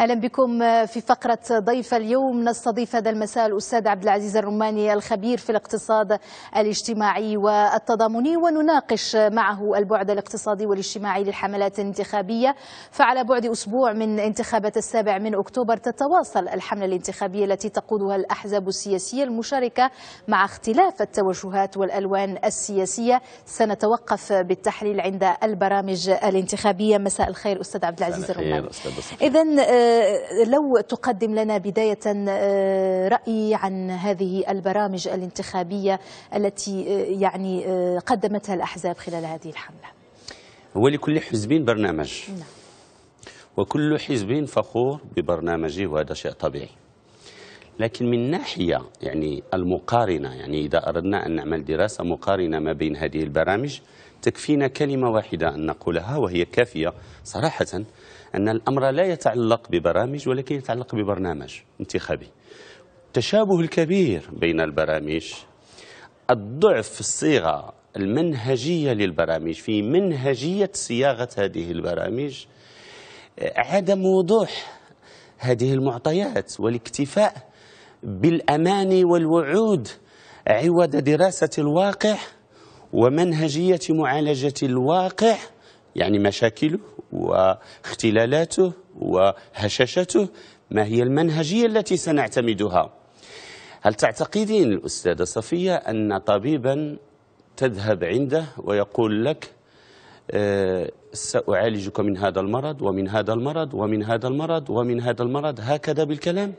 اهلا بكم في فقره ضيف اليوم نستضيف هذا المساء الاستاذ عبد العزيز الرماني الخبير في الاقتصاد الاجتماعي والتضامني ونناقش معه البعد الاقتصادي والاجتماعي للحملات الانتخابيه فعلى بعد اسبوع من انتخابات السابع من اكتوبر تتواصل الحمله الانتخابيه التي تقودها الاحزاب السياسيه المشاركه مع اختلاف التوجهات والالوان السياسيه سنتوقف بالتحليل عند البرامج الانتخابيه مساء الخير استاذ عبد العزيز الرماني اذا آه، لو تقدم لنا بداية آه، رأي عن هذه البرامج الانتخابية التي آه، يعني قدمتها الأحزاب خلال هذه الحملة هو لكل حزب برنامج نعم. وكل حزب فخور ببرنامجه وهذا شيء طبيعي لكن من ناحية يعني المقارنة يعني إذا أردنا أن نعمل دراسة مقارنة ما بين هذه البرامج تكفينا كلمة واحدة أن نقولها وهي كافية صراحة أن الأمر لا يتعلق ببرامج ولكن يتعلق ببرنامج انتخابي التشابه الكبير بين البرامج الضعف في الصيغة المنهجية للبرامج في منهجية صياغة هذه البرامج عدم وضوح هذه المعطيات والاكتفاء بالأماني والوعود عوض دراسة الواقع ومنهجية معالجة الواقع يعني مشاكله واختلالاته وهشاشته ما هي المنهجية التي سنعتمدها هل تعتقدين الأستاذة صفية أن طبيبا تذهب عنده ويقول لك آه، سأعالجك من هذا المرض ومن هذا المرض ومن هذا المرض ومن هذا المرض هكذا بالكلام؟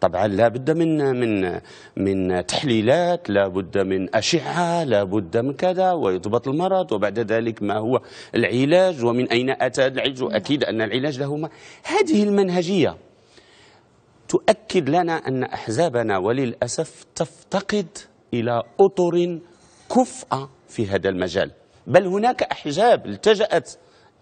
طبعا لابد من من من تحليلات لابد من اشعه لابد من كذا ويضبط المرض وبعد ذلك ما هو العلاج ومن اين اتى العلاج واكيد ان العلاج له هذه المنهجيه تؤكد لنا ان احزابنا وللاسف تفتقد الى اطر كفأه في هذا المجال بل هناك احزاب التجأت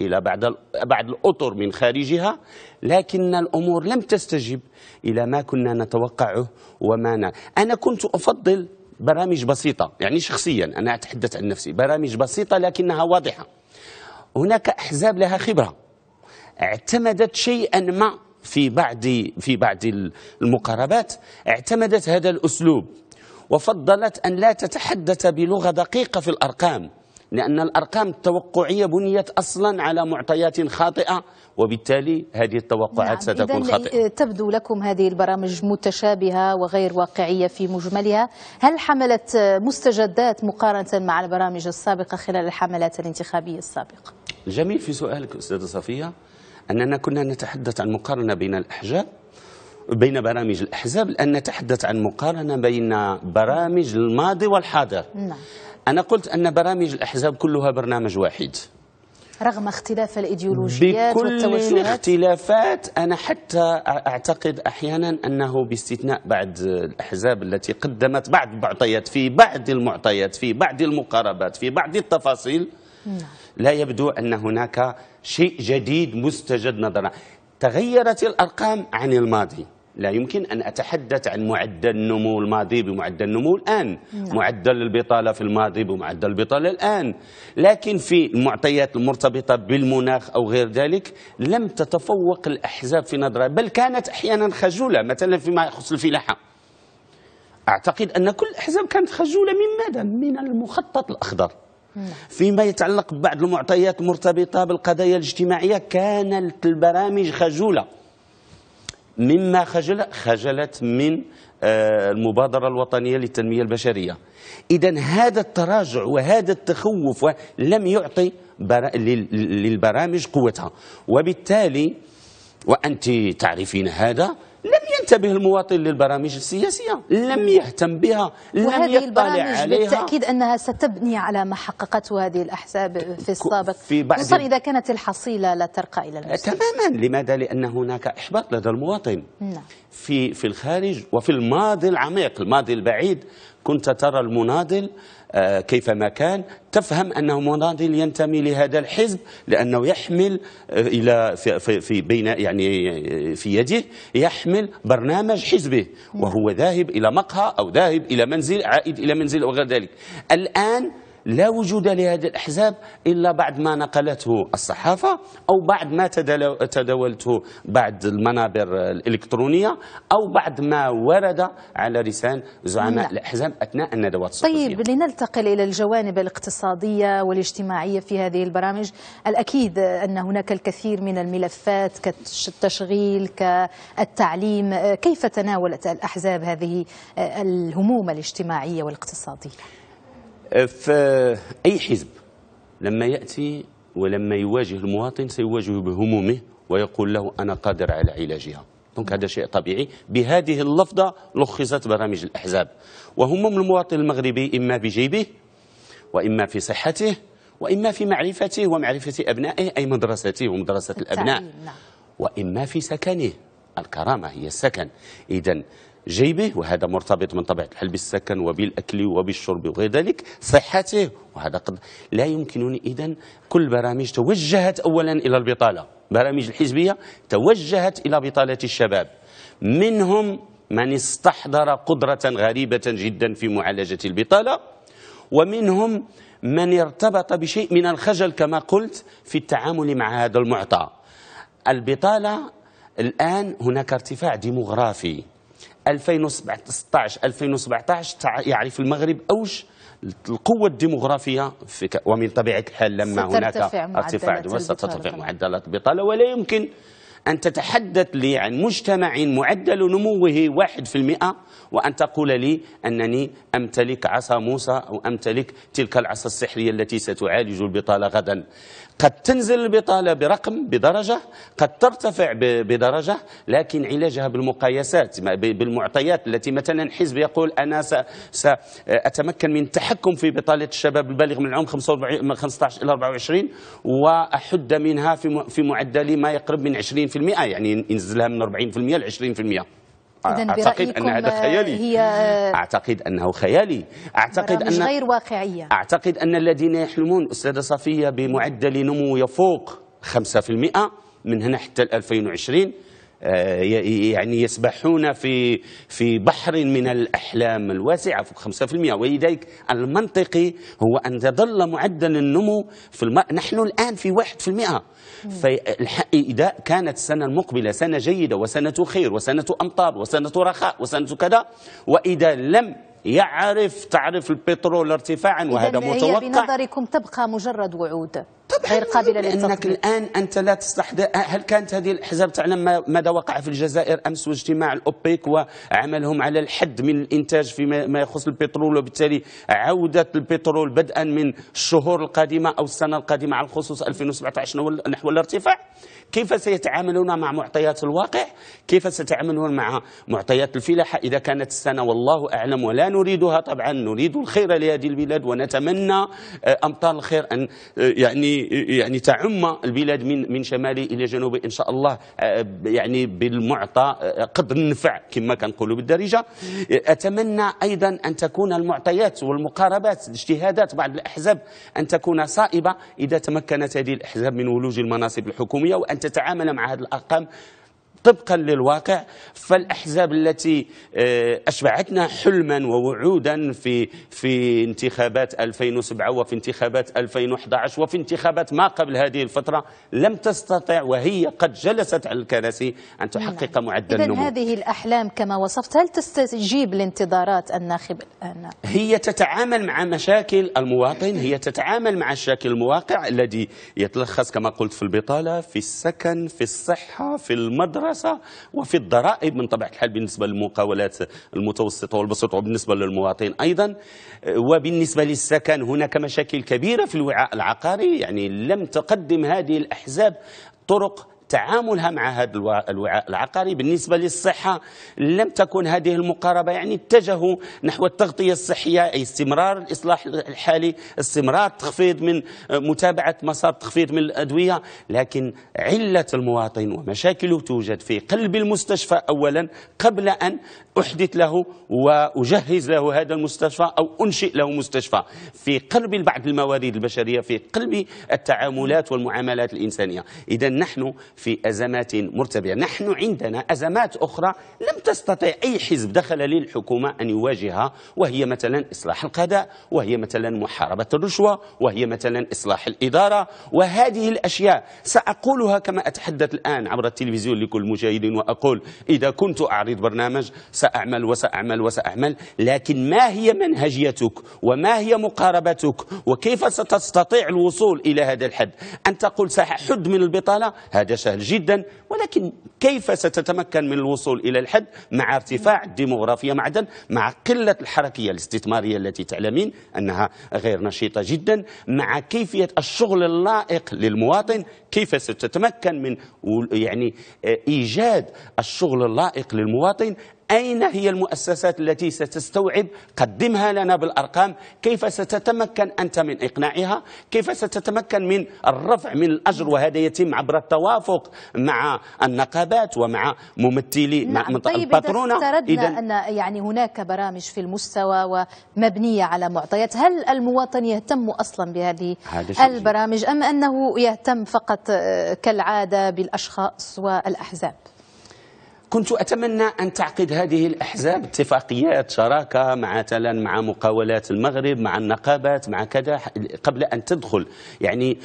إلى بعض بعض الأطر من خارجها لكن الأمور لم تستجب إلى ما كنا نتوقعه وما ن... أنا كنت أفضل برامج بسيطة يعني شخصيا أنا أتحدث عن نفسي برامج بسيطة لكنها واضحة هناك أحزاب لها خبرة اعتمدت شيئا ما في بعض في بعض المقاربات اعتمدت هذا الأسلوب وفضلت أن لا تتحدث بلغة دقيقة في الأرقام لأن الأرقام التوقعية بنيت أصلا على معطيات خاطئة وبالتالي هذه التوقعات نعم ستكون خاطئة تبدو لكم هذه البرامج متشابهة وغير واقعية في مجملها هل حملت مستجدات مقارنة مع البرامج السابقة خلال الحملات الانتخابية السابقة الجميل في سؤالك أستاذة صفية أننا كنا نتحدث عن مقارنة بين الأحزاب بين برامج الأحزاب لأن نتحدث عن مقارنة بين برامج الماضي والحاضر نعم. أنا قلت أن برامج الأحزاب كلها برنامج واحد رغم اختلاف الإيديولوجيات بكل والتوجهات الاختلافات أنا حتى أعتقد أحيانا أنه باستثناء بعض الأحزاب التي قدمت بعض المعطيات في بعض المعطيات في بعض المقاربات في بعض التفاصيل نعم. لا يبدو أن هناك شيء جديد مستجد نظرا تغيرت الأرقام عن الماضي لا يمكن أن أتحدث عن معدل النمو الماضي بمعدل النمو الآن نعم. معدل البطالة في الماضي بمعدل البطالة الآن لكن في المعطيات المرتبطة بالمناخ أو غير ذلك لم تتفوق الأحزاب في نظرها بل كانت أحيانا خجولة مثلا فيما يخص الفلاحة أعتقد أن كل الأحزاب كانت خجولة من ماذا؟ من المخطط الأخضر نعم. فيما يتعلق ببعض المعطيات المرتبطة بالقضايا الاجتماعية كانت البرامج خجولة مما خجل خجلت من آه، المبادرة الوطنية للتنمية البشرية إذا هذا التراجع وهذا التخوف لم يعطي للبرامج قوتها وبالتالي وأنت تعرفين هذا ينتبه المواطن للبرامج السياسية لم يهتم بها لم يطلع عليها بالتأكيد أنها ستبني على ما حققته هذه الأحزاب في السابق في بعض خصوصا إذا كانت الحصيلة لا ترقى إلى المستقبل تماما لماذا؟ لأن هناك إحباط لدى المواطن نعم. في في الخارج وفي الماضي العميق الماضي البعيد كنت ترى المناضل آه، كيفما كان تفهم أنه مناضل ينتمي لهذا الحزب لأنه يحمل آه، إلى في, في بين يعني آه، في يده يحمل برنامج حزبه وهو ذاهب إلى مقهى أو ذاهب إلى منزل عائد إلى منزل وغير ذلك الآن لا وجود لهذه الأحزاب إلا بعد ما نقلته الصحافة أو بعد ما تداولته بعض المنابر الإلكترونية أو بعد ما ورد على لسان زعماء نعم. الأحزاب أثناء الندوات الصحفية طيب لننتقل إلى الجوانب الاقتصادية والاجتماعية في هذه البرامج الأكيد أن هناك الكثير من الملفات كالتشغيل كالتعليم كيف تناولت الأحزاب هذه الهموم الاجتماعية والاقتصادية آه، فأي حزب لما يأتي ولما يواجه المواطن سيواجه بهمومه ويقول له أنا قادر على علاجها دونك هذا شيء طبيعي بهذه اللفظة لخصت برامج الأحزاب وهموم المواطن المغربي إما بجيبه وإما في صحته وإما في معرفته ومعرفة أبنائه أي مدرسته ومدرسة الأبناء نعم. وإما في سكنه الكرامة هي السكن إذا جيبه وهذا مرتبط من طبيعة الحال بالسكن وبالأكل وبالشرب وغير ذلك صحته وهذا قد لا يمكنني إذا كل برامج توجهت أولا إلى البطالة برامج الحزبية توجهت إلى بطالة الشباب منهم من استحضر قدرة غريبة جدا في معالجة البطالة ومنهم من ارتبط بشيء من الخجل كما قلت في التعامل مع هذا المعطى البطالة الآن هناك ارتفاع ديموغرافي 2016 2017 يعرف المغرب اوج القوة الديمغرافية ومن طبيعة الحال لما هناك ارتفاع وسترتفع معدلات البطالة ولا يمكن أن تتحدث لي عن مجتمع معدل نموه 1% وأن تقول لي أنني أمتلك عصا موسى أو أمتلك تلك العصا السحرية التي ستعالج البطالة غدا قد تنزل البطالة برقم بدرجة قد ترتفع بدرجة لكن علاجها بالمقايسات بالمعطيات التي مثلا حزب يقول أنا سأتمكن من التحكم في بطالة الشباب البالغ من العمر 15 إلى 24 وأحد منها في معدل ما يقرب من 20% يعني ننزلها من 40% ل 20% آه، أعتقد أنها آه، خيالي هي آه، أعتقد أنه خيالي أعتقد أن غير واقعية أعتقد أن الذين يحلمون أستاذة صفية بمعدل نمو يفوق 5% من هنا حتى 2020 آه، يعني يسبحون في في بحر من الاحلام الواسعه فوق 5% ولذلك المنطقي هو ان تظل معدل النمو في الم... نحن الان في 1% فاذا كانت السنه المقبله سنه جيده وسنه خير وسنه امطار وسنه رخاء وسنه كذا واذا لم يعرف تعرف البترول ارتفاعا وهذا متوقع بنظركم تبقى مجرد وعود غير قابله لانك الان انت لا تستحضر هل كانت هذه الاحزاب تعلم ماذا وقع في الجزائر امس واجتماع الاوبيك وعملهم على الحد من الانتاج فيما يخص البترول وبالتالي عوده البترول بدءا من الشهور القادمه او السنه القادمه على الخصوص 2017 نحو الارتفاع كيف سيتعاملون مع معطيات الواقع كيف ستعاملون مع معطيات الفلاحه اذا كانت السنه والله اعلم ولا نريدها طبعا نريد الخير لهذه البلاد ونتمنى آه، امطار الخير ان آه، يعني يعني تعم البلاد من من شمالي الى جنوبي ان شاء الله آه، يعني بالمعطى آه، قدر النفع كما كنقولوا بالدارجه آه، اتمنى ايضا ان تكون المعطيات والمقاربات اجتهادات بعض الاحزاب ان تكون صائبه اذا تمكنت هذه الاحزاب من ولوج المناصب الحكوميه وان تتعامل مع هذه الارقام طبقا للواقع فالاحزاب التي آه، اشبعتنا حلما ووعودا في في انتخابات 2007 وفي انتخابات 2011 وفي انتخابات ما قبل هذه الفتره لم تستطع وهي قد جلست على الكراسي ان تحقق نعم. معدل النمو هذه الاحلام كما وصفت هل تستجيب لانتظارات الناخب الان هي تتعامل مع مشاكل المواطن هي تتعامل مع شكل المواقع الذي يتلخص كما قلت في البطاله في السكن في الصحه في المدرسه الدراسة وفي الضرائب من طبيعة الحال بالنسبة للمقاولات المتوسطة والبسيطة وبالنسبة للمواطن أيضا وبالنسبة للسكن هناك مشاكل كبيرة في الوعاء العقاري يعني لم تقدم هذه الأحزاب طرق تعاملها مع هذا الوعاء العقاري بالنسبة للصحة لم تكن هذه المقاربة يعني اتجهوا نحو التغطية الصحية أي استمرار الإصلاح الحالي استمرار تخفيض من آه، متابعة مسار تخفيض من الأدوية لكن علة المواطن ومشاكله توجد في قلب المستشفى أولا قبل أن أحدث له وأجهز له هذا المستشفى أو أنشئ له مستشفى في قلب بعض الموارد البشرية في قلب التعاملات والمعاملات الإنسانية إذا نحن في أزمات مرتبطة نحن عندنا أزمات أخرى لم تستطع أي حزب دخل للحكومة أن يواجهها وهي مثلا إصلاح القضاء وهي مثلا محاربة الرشوة وهي مثلا إصلاح الإدارة وهذه الأشياء سأقولها كما أتحدث الآن عبر التلفزيون لكل مشاهد وأقول إذا كنت أعرض برنامج سأ وسأعمل وسأعمل وسأعمل لكن ما هي منهجيتك وما هي مقاربتك وكيف ستستطيع الوصول إلى هذا الحد أن تقول سأحد من البطالة هذا سهل جدا ولكن كيف ستتمكن من الوصول إلى الحد مع ارتفاع الديموغرافيا معدا مع قلة الحركية الاستثمارية التي تعلمين أنها غير نشيطة جدا مع كيفية الشغل اللائق للمواطن كيف ستتمكن من يعني آه، إيجاد الشغل اللائق للمواطن أين هي المؤسسات التي ستستوعب قدمها لنا بالأرقام كيف ستتمكن أنت من إقناعها كيف ستتمكن من الرفع من الأجر وهذا يتم عبر التوافق مع النقابات ومع ممثلي نعم. مع طيب الباترونة إذا أن يعني هناك برامج في المستوى ومبنية على معطيات هل المواطن يهتم أصلا بهذه البرامج أم أنه يهتم فقط آه، كالعادة بالأشخاص والأحزاب كنت أتمنى أن تعقد هذه الأحزاب اتفاقيات شراكة مع مثلا مع مقاولات المغرب مع النقابات مع كذا قبل أن تدخل يعني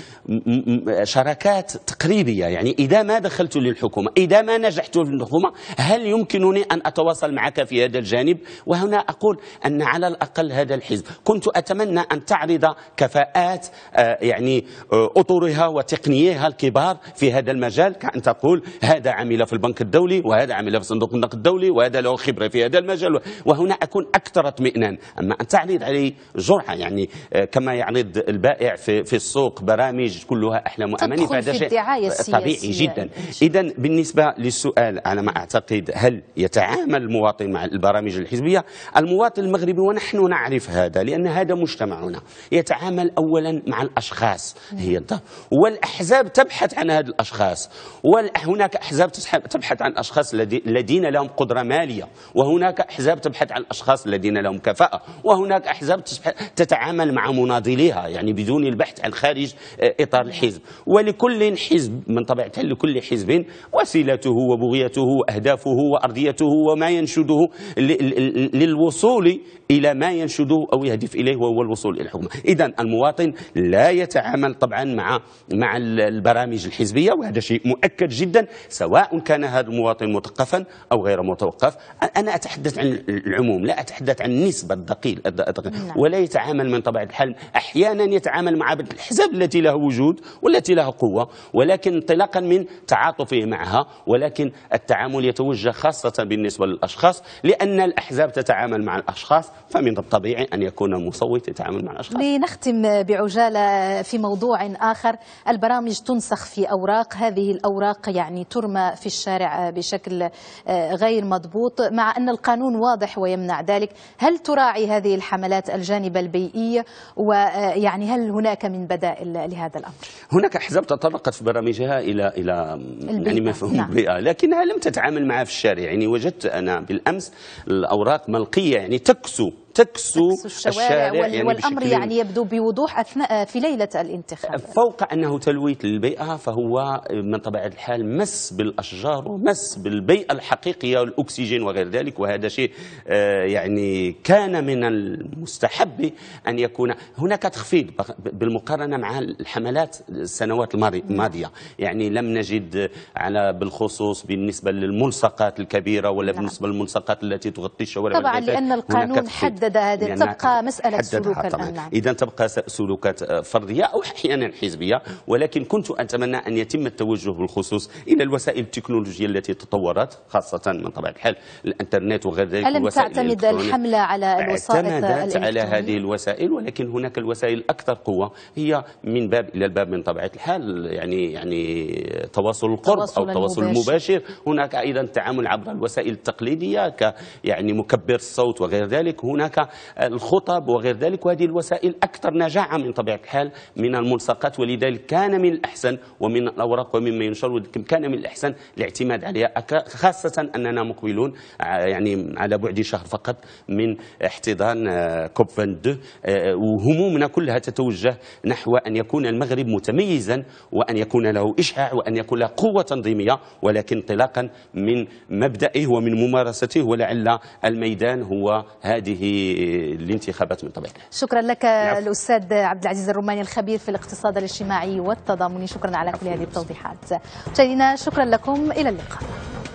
شراكات تقريبية يعني إذا ما دخلت للحكومة إذا ما نجحت في الحكومة هل يمكنني أن أتواصل معك في هذا الجانب وهنا أقول أن على الأقل هذا الحزب كنت أتمنى أن تعرض كفاءات آه، يعني آه، أطرها وتقنيها الكبار في هذا المجال كأن تقول هذا عمل في البنك الدولي وهذا هذا عمل في صندوق النقد الدولي وهذا له خبره في هذا المجال وهنا اكون اكثر اطمئنان اما ان تعرض علي جرعه يعني آه، كما يعرض البائع في في السوق برامج كلها احلام واماني فهذا شيء طبيعي جدا اذا بالنسبه للسؤال على ما اعتقد هل يتعامل المواطن مع البرامج الحزبيه المواطن المغربي ونحن نعرف هذا لان هذا مجتمعنا يتعامل اولا مع الاشخاص هي والاحزاب تبحث عن هذه الاشخاص وهناك احزاب تبحث عن الاشخاص الذين لهم قدرة مالية وهناك أحزاب تبحث عن الأشخاص الذين لهم كفاءة وهناك أحزاب تتعامل مع مناضليها يعني بدون البحث عن خارج آه، إطار الحزب ولكل حزب من طبيعة لكل حزب وسيلته وبغيته وأهدافه وأرضيته وما ينشده للوصول إلى ما ينشده أو يهدف إليه وهو الوصول إلى الحكومة إذا المواطن لا يتعامل طبعا مع مع البرامج الحزبية وهذا شيء مؤكد جدا سواء كان هذا المواطن متقدم موقفا أو غير متوقف أنا أتحدث عن العموم لا أتحدث عن النسبه الدقيق نعم. ولا يتعامل من طبيعة الحال أحيانا يتعامل مع الحزب التي له وجود والتي لها قوة ولكن انطلاقا من تعاطفه معها ولكن التعامل يتوجه خاصة بالنسبة للأشخاص لأن الأحزاب تتعامل مع الأشخاص فمن الطبيعي أن يكون المصوت يتعامل مع الأشخاص لنختم بعجالة في موضوع آخر البرامج تنسخ في أوراق هذه الأوراق يعني ترمى في الشارع بشكل غير مضبوط مع أن القانون واضح ويمنع ذلك هل تراعي هذه الحملات الجانب البيئي ويعني هل هناك من بدائل لهذا الأمر هناك أحزاب تطرقت في برامجها إلى إلى يعني مفهوم نعم. البيئة لكنها لم تتعامل معها في الشارع يعني وجدت أنا بالأمس الأوراق ملقية يعني تكسو تكسو, تكسو الشوارع, يعني والأمر يعني يبدو بوضوح أثناء في ليلة الانتخاب فوق أنه تلويت للبيئة فهو من طبيعة الحال مس بالأشجار ومس بالبيئة الحقيقية والأكسجين وغير ذلك وهذا شيء آه، يعني كان من المستحب أن يكون هناك تخفيض بالمقارنة مع الحملات السنوات الماضية يعني لم نجد على بالخصوص بالنسبة للملصقات الكبيرة ولا نعم. بالنسبة للملصقات التي تغطي الشوارع طبعا لأن القانون حد حدد هذه يعني تبقى مسألة سلوك الآن إذا تبقى سلوكات آه، فردية أو أحيانا حزبية ولكن كنت أتمنى أن يتم التوجه بالخصوص إلى الوسائل التكنولوجية التي تطورت خاصة من طبع الحال الإنترنت وغير ذلك ألم تعتمد الحملة على الوسائل على هذه الوسائل ولكن هناك الوسائل الأكثر قوة هي من باب إلى الباب من طبيعة الحال يعني يعني تواصل القرب أو التواصل المباشر هناك أيضا التعامل عبر الوسائل التقليدية ك يعني مكبر الصوت وغير ذلك هناك هناك الخطب وغير ذلك وهذه الوسائل أكثر نجاعة من طبيعة الحال من الملصقات ولذلك كان من الأحسن ومن الأوراق ومما ينشر كان من الأحسن الاعتماد عليها خاصة أننا مقبلون آه، يعني على بعد شهر فقط من احتضان آه، كوب 22 آه، وهمومنا كلها تتوجه نحو أن يكون المغرب متميزا وأن يكون له إشعاع وأن يكون له قوة تنظيمية ولكن انطلاقا من مبدئه ومن ممارسته ولعل الميدان هو هذه للانتخابات من طبيعتها شكرا لك نعم. الاستاذ عبد العزيز الروماني الخبير في الاقتصاد الاجتماعي والتضامني شكرا على كل هذه التوضيحات مشاهدينا شكرا لكم الى اللقاء